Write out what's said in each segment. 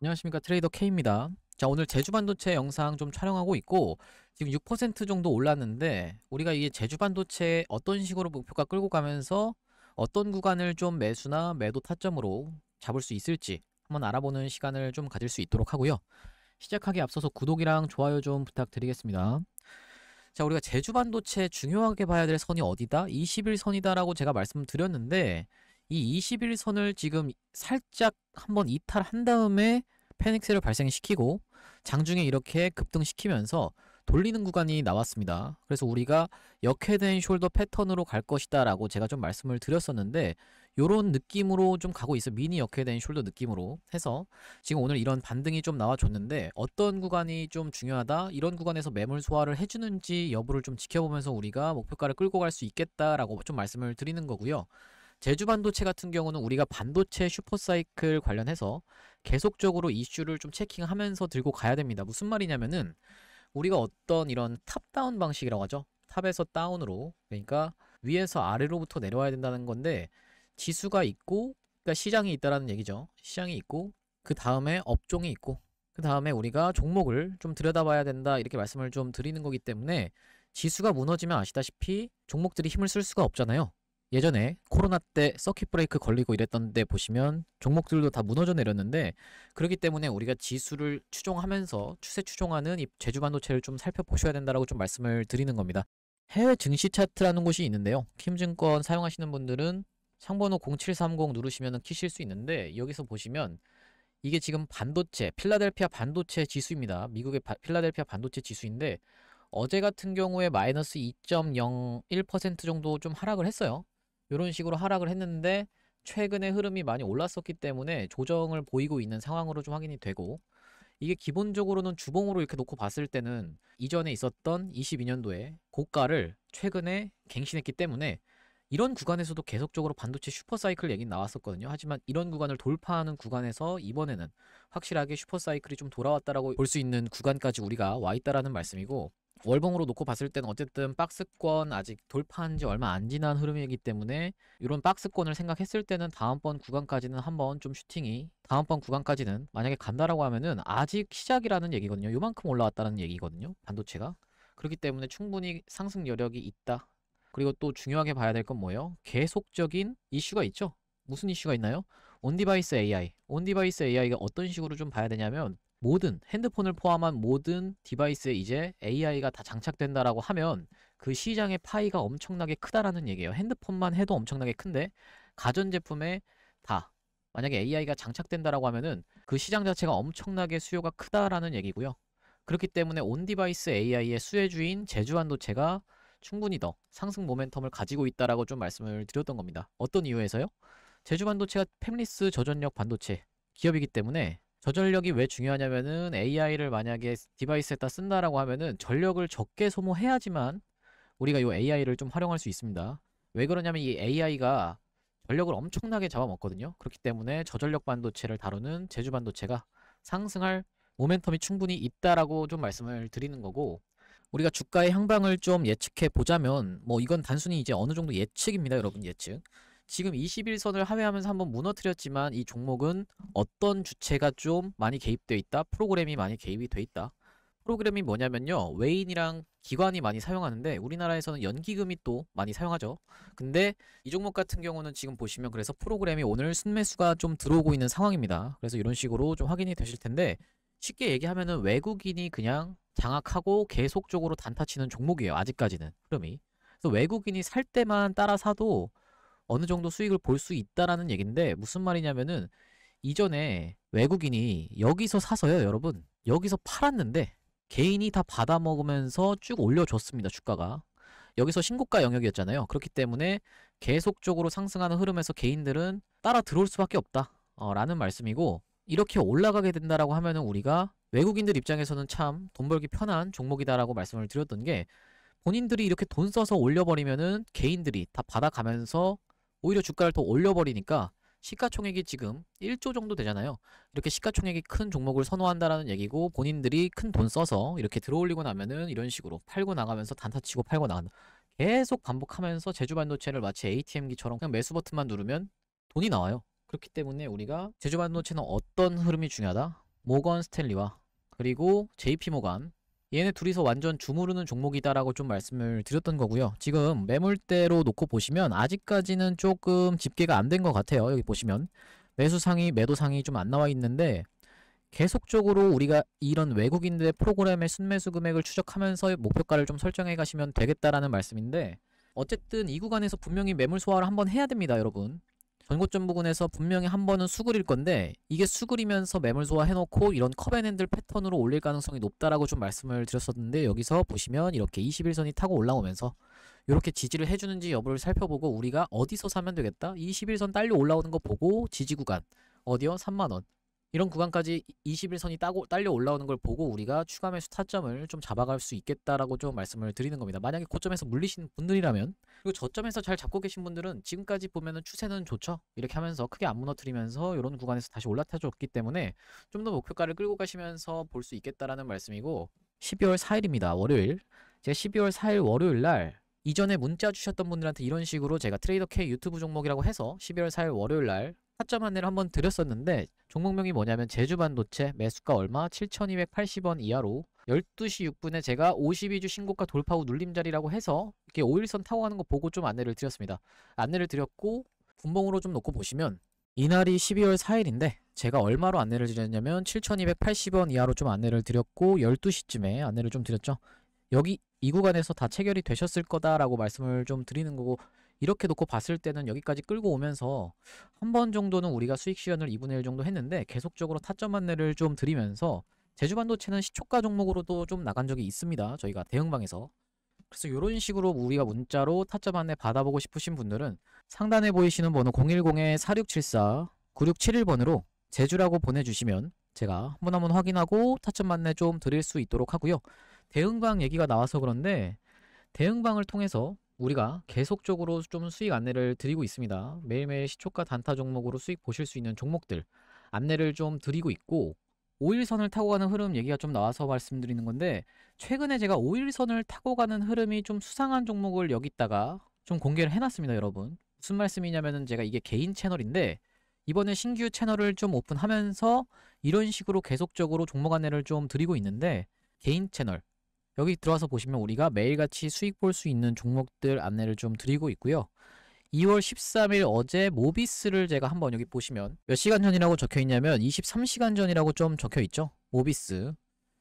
안녕하십니까 트레이더 K입니다 자 오늘 제주 반도체 영상 좀 촬영하고 있고 지금 6% 정도 올랐는데 우리가 이게 제주 반도체 어떤 식으로 목표가 끌고 가면서 어떤 구간을 좀 매수나 매도 타점으로 잡을 수 있을지 한번 알아보는 시간을 좀 가질 수 있도록 하고요 시작하기 앞서서 구독이랑 좋아요 좀 부탁드리겠습니다 자 우리가 제주 반도체 중요하게 봐야 될 선이 어디다? 21선이다라고 제가 말씀드렸는데 이 21선을 지금 살짝 한번 이탈한 다음에 페닉스를 발생시키고 장중에 이렇게 급등시키면서 돌리는 구간이 나왔습니다. 그래서 우리가 역회된 숄더 패턴으로 갈 것이다 라고 제가 좀 말씀을 드렸었는데 요런 느낌으로 좀 가고 있어 미니 역회된 숄더 느낌으로 해서 지금 오늘 이런 반등이 좀 나와줬는데 어떤 구간이 좀 중요하다 이런 구간에서 매물 소화를 해주는지 여부를 좀 지켜보면서 우리가 목표가를 끌고 갈 수 있겠다 라고 좀 말씀을 드리는 거고요. 제주 반도체 같은 경우는 우리가 반도체 슈퍼사이클 관련해서 계속적으로 이슈를 좀 체킹하면서 들고 가야 됩니다. 무슨 말이냐면은 우리가 어떤 이런 탑다운 방식이라고 하죠. 탑에서 다운으로 그러니까 위에서 아래로부터 내려와야 된다는 건데 지수가 있고 그러니까 시장이 있다라는 얘기죠. 시장이 있고 그 다음에 업종이 있고 그 다음에 우리가 종목을 좀 들여다봐야 된다 이렇게 말씀을 좀 드리는 거기 때문에 지수가 무너지면 아시다시피 종목들이 힘을 쓸 수가 없잖아요. 예전에 코로나 때 서킷 브레이크 걸리고 이랬던데 보시면 종목들도 다 무너져 내렸는데 그렇기 때문에 우리가 지수를 추종하면서 추세 추종하는 이 제주 반도체를 좀 살펴보셔야 된다라고 좀 말씀을 드리는 겁니다. 해외 증시 차트라는 곳이 있는데요. 킴증권 사용하시는 분들은 상번호 0730 누르시면 키실 수 있는데 여기서 보시면 이게 지금 반도체, 필라델피아 반도체 지수입니다. 미국의 바, 필라델피아 반도체 지수인데 어제 같은 경우에 마이너스 2.01% 정도 좀 하락을 했어요. 이런 식으로 하락을 했는데 최근에 흐름이 많이 올랐었기 때문에 조정을 보이고 있는 상황으로 좀 확인이 되고 이게 기본적으로는 주봉으로 이렇게 놓고 봤을 때는 이전에 있었던 22년도에 고가를 최근에 갱신했기 때문에 이런 구간에서도 계속적으로 반도체 슈퍼사이클 얘기 나왔었거든요. 하지만 이런 구간을 돌파하는 구간에서 이번에는 확실하게 슈퍼사이클이 좀 돌아왔다라고 볼 수 있는 구간까지 우리가 와 있다라는 말씀이고 월봉으로 놓고 봤을 때는 어쨌든 박스권 아직 돌파한 지 얼마 안 지난 흐름이기 때문에 이런 박스권을 생각했을 때는 다음번 구간까지는 한번 좀 슈팅이 다음번 구간까지는 만약에 간다라고 하면은 아직 시작이라는 얘기거든요. 요만큼 올라왔다는 얘기거든요. 반도체가. 그렇기 때문에 충분히 상승 여력이 있다. 그리고 또 중요하게 봐야 될 건 뭐예요? 계속적인 이슈가 있죠. 무슨 이슈가 있나요? 온디바이스 AI. 온디바이스 AI가 어떤 식으로 좀 봐야 되냐면 모든 핸드폰을 포함한 모든 디바이스에 이제 AI가 다 장착된다라고 하면 그 시장의 파이가 엄청나게 크다라는 얘기예요. 핸드폰만 해도 엄청나게 큰데 가전제품에 다 만약에 AI가 장착된다라고 하면은 그 시장 자체가 엄청나게 수요가 크다라는 얘기고요. 그렇기 때문에 온 디바이스 AI의 수혜주인 제주한도체가 충분히 더 상승 모멘텀을 가지고 있다라고 좀 말씀을 드렸던 겁니다. 어떤 이유에서요? 제주 반도체가 팹리스 저전력 반도체 기업이기 때문에 저 전력이 왜 중요하냐면은 AI를 만약에 디바이스에다 쓴다라고 하면은 전력을 적게 소모해야지만 우리가 요 AI를 좀 활용할 수 있습니다. 왜 그러냐면 이 AI가 전력을 엄청나게 잡아먹거든요. 그렇기 때문에 저전력 반도체를 다루는 제주 반도체가 상승할 모멘텀이 충분히 있다라고 좀 말씀을 드리는 거고 우리가 주가의 향방을 좀 예측해 보자면 뭐 이건 단순히 이제 어느 정도 예측입니다, 여러분 예측. 지금 21선을 하회하면서 한번 무너뜨렸지만 이 종목은 어떤 주체가 좀 많이 개입되어 있다? 프로그램이 많이 개입이 돼 있다. 프로그램이 뭐냐면요. 외인이랑 기관이 많이 사용하는데 우리나라에서는 연기금이 또 많이 사용하죠. 근데 이 종목 같은 경우는 지금 보시면 그래서 프로그램이 오늘 순매수가 좀 들어오고 있는 상황입니다. 그래서 이런 식으로 좀 확인이 되실 텐데 쉽게 얘기하면은 외국인이 그냥 장악하고 계속적으로 단타치는 종목이에요. 아직까지는 흐름이. 그래서 외국인이 살 때만 따라 사도 어느 정도 수익을 볼 수 있다라는 얘긴데 무슨 말이냐면은 이전에 외국인이 여기서 사서요 여러분 여기서 팔았는데 개인이 다 받아먹으면서 쭉 올려줬습니다 주가가 여기서 신고가 영역이었잖아요 그렇기 때문에 계속적으로 상승하는 흐름에서 개인들은 따라 들어올 수밖에 없다 어, 라는 말씀이고 이렇게 올라가게 된다라고 하면은 우리가 외국인들 입장에서는 참 돈 벌기 편한 종목이다라고 말씀을 드렸던 게 본인들이 이렇게 돈 써서 올려버리면은 개인들이 다 받아가면서 오히려 주가를 더 올려버리니까 시가총액이 지금 1조 정도 되잖아요. 이렇게 시가총액이 큰 종목을 선호한다라는 얘기고 본인들이 큰 돈 써서 이렇게 들어올리고 나면은 이런 식으로 팔고 나가면서 단타치고 팔고 나간다. 계속 반복하면서 제주반도체를 마치 ATM기처럼 그냥 매수 버튼만 누르면 돈이 나와요. 그렇기 때문에 우리가 제주반도체는 어떤 흐름이 중요하다? 모건 스탠리와 그리고 JP 모간 얘네 둘이서 완전 주무르는 종목이다라고 좀 말씀을 드렸던 거고요. 지금 매물대로 놓고 보시면 아직까지는 조금 집계가 안 된 것 같아요. 여기 보시면 매수상이 매도상이 좀 안 나와 있는데 계속적으로 우리가 이런 외국인들의 프로그램의 순매수 금액을 추적하면서 목표가를 좀 설정해 가시면 되겠다라는 말씀인데 어쨌든 이 구간에서 분명히 매물 소화를 한번 해야 됩니다 여러분 전고점 부근에서 분명히 한 번은 수그릴 건데 이게 수그리면서 매물 소화해놓고 이런 커맨핸들 패턴으로 올릴 가능성이 높다라고 좀 말씀을 드렸었는데 여기서 보시면 이렇게 21선이 타고 올라오면서 이렇게 지지를 해주는지 여부를 살펴보고 우리가 어디서 사면 되겠다 21선 딸려 올라오는 거 보고 지지구간 어디요? 3만원 이런 구간까지 21선이 따고, 딸려 올라오는 걸 보고 우리가 추가 매수 타점을 좀 잡아갈 수 있겠다라고 좀 말씀을 드리는 겁니다. 만약에 고점에서 물리신 분들이라면 그리고 저점에서 잘 잡고 계신 분들은 지금까지 보면은 추세는 좋죠. 이렇게 하면서 크게 안 무너뜨리면서 이런 구간에서 다시 올라타줬기 때문에 좀 더 목표가를 끌고 가시면서 볼 수 있겠다라는 말씀이고 12월 4일입니다. 월요일. 제가 12월 4일 월요일 날 이전에 문자 주셨던 분들한테 이런 식으로 제가 트레이더 K 유튜브 종목이라고 해서 12월 4일 월요일 날 타점 안내를 한번 드렸었는데 종목명이 뭐냐면 제주반도체 매수가 얼마 7280원 이하로 12시 6분에 제가 52주 신고가 돌파 후 눌림자리라고 해서 이렇게 5일선 타고 가는 거 보고 좀 안내를 드렸습니다. 안내를 드렸고 분봉으로 좀 놓고 보시면 이날이 12월 4일인데 제가 얼마로 안내를 드렸냐면 7280원 이하로 좀 안내를 드렸고 12시쯤에 안내를 좀 드렸죠. 여기 이 구간에서 다 체결이 되셨을 거다라고 말씀을 좀 드리는 거고 이렇게 놓고 봤을 때는 여기까지 끌고 오면서 한 번 정도는 우리가 수익 실현을 2분의 1 정도 했는데 계속적으로 타점 안내를 좀 드리면서 제주 반도체는 시초가 종목으로도 좀 나간 적이 있습니다. 저희가 대응방에서. 그래서 이런 식으로 우리가 문자로 타점 안내 받아보고 싶으신 분들은 상단에 보이시는 번호 010-4674-9671번으로 제주라고 보내주시면 제가 한 번 한 번 확인하고 타점 안내 좀 드릴 수 있도록 하고요. 대응방 얘기가 나와서 그런데 대응방을 통해서 우리가 계속적으로 좀 수익 안내를 드리고 있습니다. 매일매일 시초가 단타 종목으로 수익 보실 수 있는 종목들 안내를 좀 드리고 있고 5일선을 타고 가는 흐름 얘기가 좀 나와서 말씀드리는 건데 최근에 제가 5일선을 타고 가는 흐름이 좀 수상한 종목을 여기다가 좀 공개를 해놨습니다 여러분 무슨 말씀이냐면은 제가 이게 개인 채널인데 이번에 신규 채널을 좀 오픈하면서 이런 식으로 계속적으로 종목 안내를 좀 드리고 있는데 개인 채널 여기 들어와서 보시면 우리가 매일같이 수익 볼 수 있는 종목들 안내를 좀 드리고 있고요. 2월 13일 어제 모비스를 제가 한번 여기 보시면 몇 시간 전이라고 적혀 있냐면 23시간 전이라고 좀 적혀 있죠. 모비스.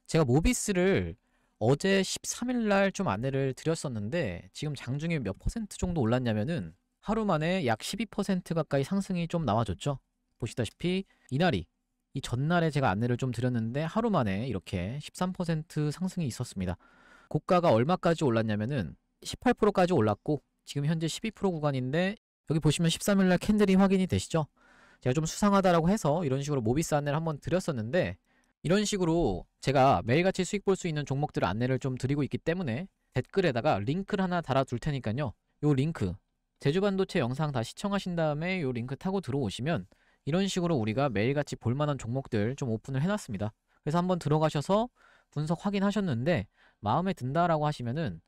제가 모비스를 어제 13일 날 좀 안내를 드렸었는데 지금 장중에 몇 퍼센트 정도 올랐냐면은 하루 만에 약 12% 가까이 상승이 좀 나와줬죠. 보시다시피 이날이 이 전날에 제가 안내를 좀 드렸는데 하루 만에 이렇게 13% 상승이 있었습니다. 고가가 얼마까지 올랐냐면은 18%까지 올랐고 지금 현재 12% 구간인데 여기 보시면 13일날 캔들이 확인이 되시죠? 제가 좀 수상하다라고 해서 이런 식으로 모비스 안내를 한번 드렸었는데 이런 식으로 제가 매일같이 수익 볼 수 있는 종목들을 안내를 좀 드리고 있기 때문에 댓글에다가 링크를 하나 달아둘 테니까요. 요 링크 제주반도체 영상 다 시청하신 다음에 요 링크 타고 들어오시면 이런 식으로 우리가 매일같이 볼만한 종목들 좀 오픈을 해놨습니다. 그래서 한번 들어가셔서 분석 확인하셨는데 마음에 든다라고 하시면은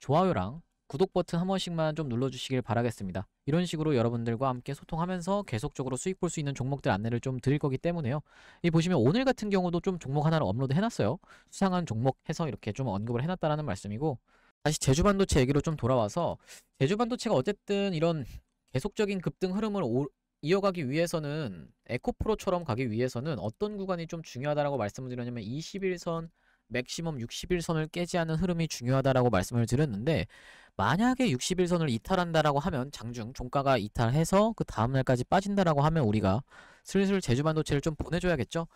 좋아요랑 구독 버튼 한 번씩만 좀 눌러주시길 바라겠습니다. 이런 식으로 여러분들과 함께 소통하면서 계속적으로 수익 볼 수 있는 종목들 안내를 좀 드릴 거기 때문에요. 이 보시면 오늘 같은 경우도 좀 종목 하나를 업로드 해놨어요. 수상한 종목 해서 이렇게 좀 언급을 해놨다라는 말씀이고 다시 제주 반도체 얘기로 좀 돌아와서 제주 반도체가 어쨌든 이런 계속적인 급등 흐름을 오, 이어가기 위해서는 에코프로처럼 가기 위해서는 어떤 구간이 좀 중요하다라고 말씀을 드렸냐면 21선 맥시멈 61선을 깨지 않는 흐름이 중요하다라고 말씀을 드렸는데 만약에 61선을 이탈한다라고 하면 장중 종가가 이탈해서 그 다음날까지 빠진다라고 하면 우리가 슬슬 제주반도체를 좀 보내줘야겠죠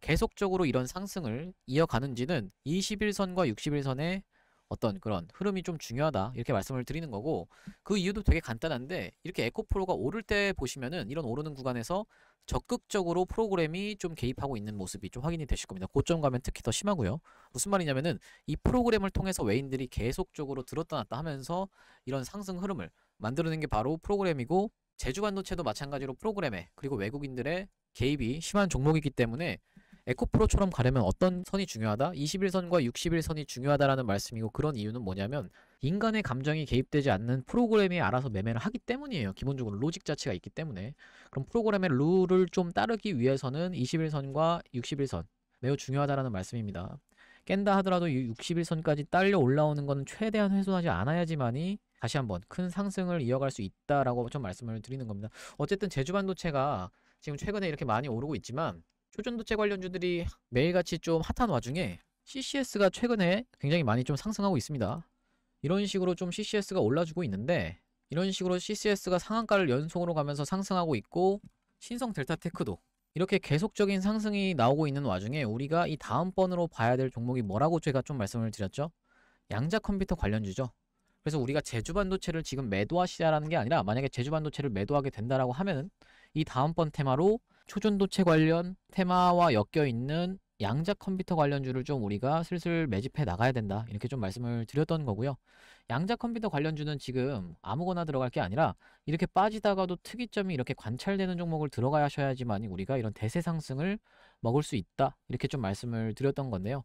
계속적으로 이런 상승을 이어가는지는 21선과 61선의 어떤 그런 흐름이 좀 중요하다 이렇게 말씀을 드리는 거고 그 이유도 되게 간단한데 이렇게 에코프로가 오를 때 보시면은 이런 오르는 구간에서 적극적으로 프로그램이 좀 개입하고 있는 모습이 좀 확인이 되실 겁니다. 고점 가면 특히 더 심하고요. 무슨 말이냐면은 이 프로그램을 통해서 외인들이 계속적으로 들었다 놨다 하면서 이런 상승 흐름을 만들어낸 게 바로 프로그램이고 제주 반도체도 마찬가지로 프로그램에 그리고 외국인들의 개입이 심한 종목이기 때문에 에코프로처럼 가려면 어떤 선이 중요하다? 21선과 61선이 중요하다라는 말씀이고 그런 이유는 뭐냐면 인간의 감정이 개입되지 않는 프로그램이 알아서 매매를 하기 때문이에요. 기본적으로 로직 자체가 있기 때문에. 그럼 프로그램의 룰을 좀 따르기 위해서는 21선과 61선 매우 중요하다라는 말씀입니다. 깬다 하더라도 61선까지 딸려 올라오는 것은 최대한 훼손하지 않아야지만이 다시 한번 큰 상승을 이어갈 수 있다라고 좀 말씀을 드리는 겁니다. 어쨌든 제주 반도체가 지금 최근에 이렇게 많이 오르고 있지만 초전도체 관련주들이 매일같이 좀 핫한 와중에 CCS가 최근에 굉장히 많이 좀 상승하고 있습니다. 이런 식으로 좀 CCS가 올라주고 있는데 이런 식으로 CCS가 상한가를 연속으로 가면서 상승하고 있고 신성 델타테크도 이렇게 계속적인 상승이 나오고 있는 와중에 우리가 이 다음번으로 봐야 될 종목이 뭐라고 제가 좀 말씀을 드렸죠? 양자 컴퓨터 관련주죠. 그래서 우리가 제주 반도체를 지금 매도하시라는 게 아니라 만약에 제주 반도체를 매도하게 된다라고 하면이 다음번 테마로 초전도체 관련 테마와 엮여 있는 양자 컴퓨터 관련주를 좀 우리가 슬슬 매집해 나가야 된다 이렇게 좀 말씀을 드렸던 거고요 양자 컴퓨터 관련주는 지금 아무거나 들어갈 게 아니라 이렇게 빠지다가도 특이점이 이렇게 관찰되는 종목을 들어가셔야지만 우리가 이런 대세 상승을 먹을 수 있다 이렇게 좀 말씀을 드렸던 건데요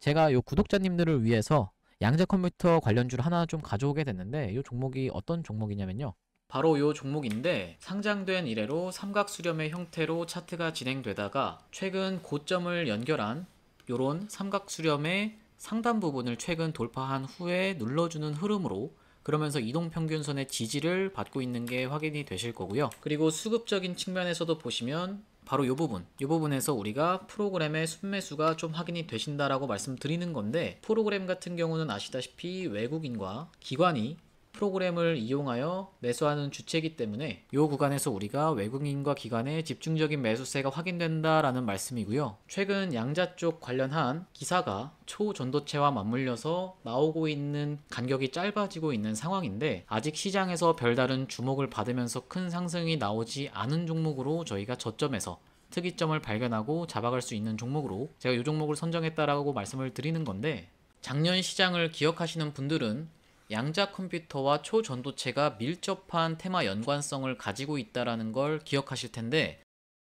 제가 요 구독자님들을 위해서 양자 컴퓨터 관련주를 하나 좀 가져오게 됐는데 이 종목이 어떤 종목이냐면요 바로 요 종목인데 상장된 이래로 삼각수렴의 형태로 차트가 진행되다가 최근 고점을 연결한 요런 삼각수렴의 상단 부분을 최근 돌파한 후에 눌러주는 흐름으로 그러면서 이동평균선의 지지를 받고 있는 게 확인이 되실 거고요. 그리고 수급적인 측면에서도 보시면 바로 이 부분, 이 부분에서 우리가 프로그램의 순매수가 좀 확인이 되신다라고 말씀드리는 건데 프로그램 같은 경우는 아시다시피 외국인과 기관이 프로그램을 이용하여 매수하는 주체이기 때문에 이 구간에서 우리가 외국인과 기관의 집중적인 매수세가 확인된다라는 말씀이고요. 최근 양자 쪽 관련한 기사가 초전도체와 맞물려서 나오고 있는 간격이 짧아지고 있는 상황인데 아직 시장에서 별다른 주목을 받으면서 큰 상승이 나오지 않은 종목으로 저희가 저점에서 특이점을 발견하고 잡아갈 수 있는 종목으로 제가 이 종목을 선정했다라고 말씀을 드리는 건데 작년 시장을 기억하시는 분들은 양자 컴퓨터와 초전도체가 밀접한 테마 연관성을 가지고 있다라는 걸 기억하실 텐데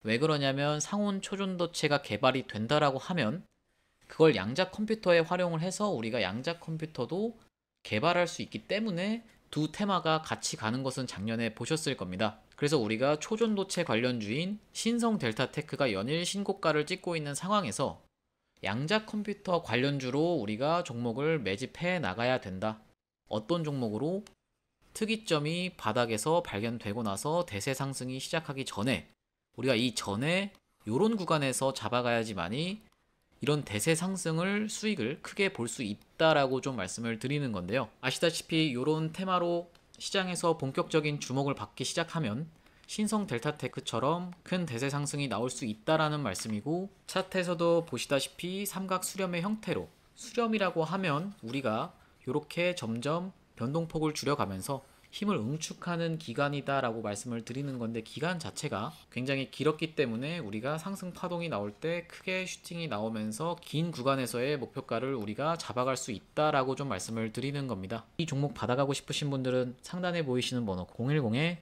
왜 그러냐면 상온 초전도체가 개발이 된다라고 하면 그걸 양자 컴퓨터에 활용을 해서 우리가 양자 컴퓨터도 개발할 수 있기 때문에 두 테마가 같이 가는 것은 작년에 보셨을 겁니다. 그래서 우리가 초전도체 관련주인 신성 델타테크가 연일 신고가를 찍고 있는 상황에서 양자 컴퓨터 관련주로 우리가 종목을 매집해 나가야 된다. 어떤 종목으로 특이점이 바닥에서 발견되고 나서 대세 상승이 시작하기 전에 우리가 이 전에 요런 구간에서 잡아가야지만이 이런 대세 상승을 수익을 크게 볼 수 있다라고 좀 말씀을 드리는 건데요. 아시다시피 요런 테마로 시장에서 본격적인 주목을 받기 시작하면 신성 델타테크처럼 큰 대세 상승이 나올 수 있다라는 말씀이고 차트에서도 보시다시피 삼각 수렴의 형태로 수렴이라고 하면 우리가 이렇게 점점 변동폭을 줄여가면서 힘을 응축하는 기간이다라고 말씀을 드리는 건데 기간 자체가 굉장히 길었기 때문에 우리가 상승 파동이 나올 때 크게 슈팅이 나오면서 긴 구간에서의 목표가를 우리가 잡아갈 수 있다라고 좀 말씀을 드리는 겁니다. 이 종목 받아가고 싶으신 분들은 상단에 보이시는 번호 010에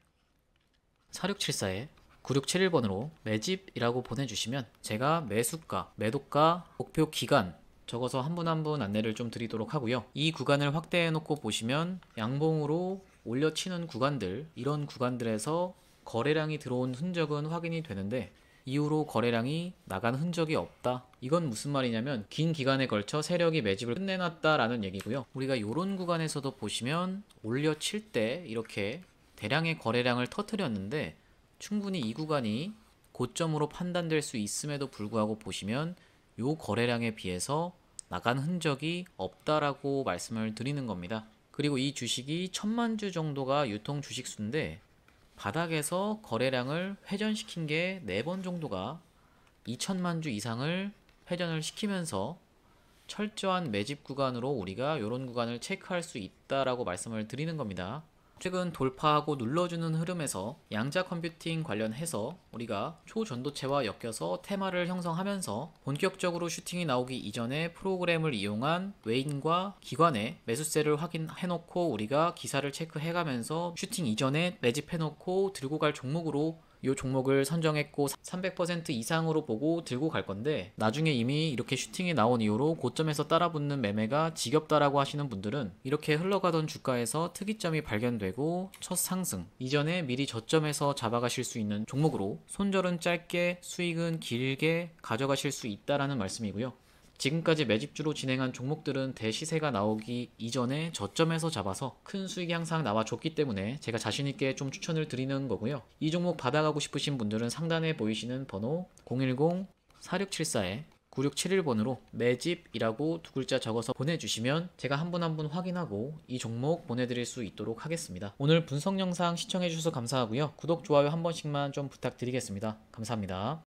4674에 9671번으로 매집이라고 보내주시면 제가 매수가, 매도가, 목표 기간 적어서 한 분 한 분 안내를 좀 드리도록 하고요. 이 구간을 확대해 놓고 보시면 양봉으로 올려치는 구간들 이런 구간들에서 거래량이 들어온 흔적은 확인이 되는데 이후로 거래량이 나간 흔적이 없다. 이건 무슨 말이냐면 긴 기간에 걸쳐 세력이 매집을 끝내놨다라는 얘기고요. 우리가 이런 구간에서도 보시면 올려칠 때 이렇게 대량의 거래량을 터트렸는데 충분히 이 구간이 고점으로 판단될 수 있음에도 불구하고 보시면 요 거래량에 비해서 나간 흔적이 없다라고 말씀을 드리는 겁니다. 그리고 이 주식이 천만 주 정도가 유통 주식 수인데 바닥에서 거래량을 회전시킨 게 네 번 정도가 2천만 주 이상을 회전을 시키면서 철저한 매집 구간으로 우리가 이런 구간을 체크할 수 있다라고 말씀을 드리는 겁니다. 최근 돌파하고 눌러주는 흐름에서 양자 컴퓨팅 관련해서 우리가 초전도체와 엮여서 테마를 형성하면서 본격적으로 슈팅이 나오기 이전에 프로그램을 이용한 외인과 기관의 매수세를 확인해놓고 우리가 기사를 체크해가면서 슈팅 이전에 매집해놓고 들고 갈 종목으로 이 종목을 선정했고 300% 이상으로 보고 들고 갈 건데 나중에 이미 이렇게 슈팅이 나온 이후로 고점에서 따라붙는 매매가 지겹다라고 하시는 분들은 이렇게 흘러가던 주가에서 특이점이 발견되고 첫 상승 이전에 미리 저점에서 잡아가실 수 있는 종목으로 손절은 짧게 수익은 길게 가져가실 수 있다라는 말씀이고요. 지금까지 매집주로 진행한 종목들은 대시세가 나오기 이전에 저점에서 잡아서 큰 수익이 항상 나와줬기 때문에 제가 자신있게 좀 추천을 드리는 거고요. 이 종목 받아가고 싶으신 분들은 상단에 보이시는 번호 010-4674에 9671번으로 매집이라고 두 글자 적어서 보내주시면 제가 한 분 한 분 확인하고 이 종목 보내드릴 수 있도록 하겠습니다. 오늘 분석 영상 시청해주셔서 감사하고요. 구독, 좋아요 한 번씩만 좀 부탁드리겠습니다. 감사합니다.